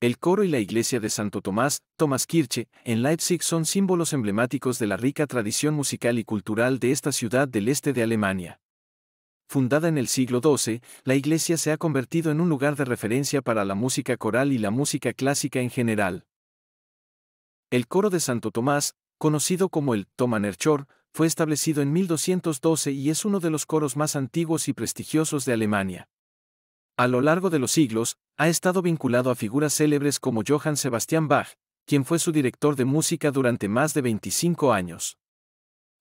El coro y la iglesia de Santo Tomás, Kirche, en Leipzig son símbolos emblemáticos de la rica tradición musical y cultural de esta ciudad del este de Alemania. Fundada en el siglo XII, la iglesia se ha convertido en un lugar de referencia para la música coral y la música clásica en general. El coro de Santo Tomás, conocido como el Tomanerchor, fue establecido en 1212 y es uno de los coros más antiguos y prestigiosos de Alemania. A lo largo de los siglos, ha estado vinculado a figuras célebres como Johann Sebastian Bach, quien fue su director de música durante más de 25 años.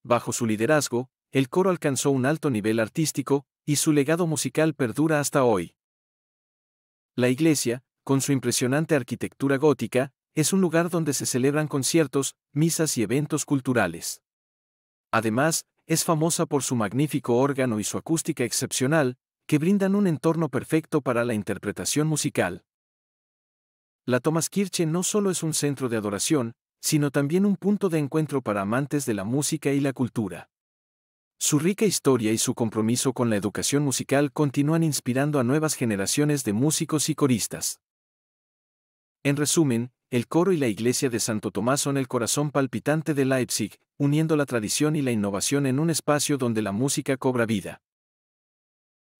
Bajo su liderazgo, el coro alcanzó un alto nivel artístico, y su legado musical perdura hasta hoy. La iglesia, con su impresionante arquitectura gótica, es un lugar donde se celebran conciertos, misas y eventos culturales. Además, es famosa por su magnífico órgano y su acústica excepcional, que brindan un entorno perfecto para la interpretación musical. La Thomaskirche no solo es un centro de adoración, sino también un punto de encuentro para amantes de la música y la cultura. Su rica historia y su compromiso con la educación musical continúan inspirando a nuevas generaciones de músicos y coristas. En resumen, el coro y la iglesia de Santo Tomás son el corazón palpitante de Leipzig, uniendo la tradición y la innovación en un espacio donde la música cobra vida.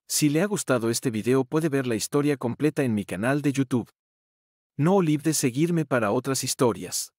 Si le ha gustado este video puede ver la historia completa en mi canal de YouTube. No olvide seguirme para otras historias.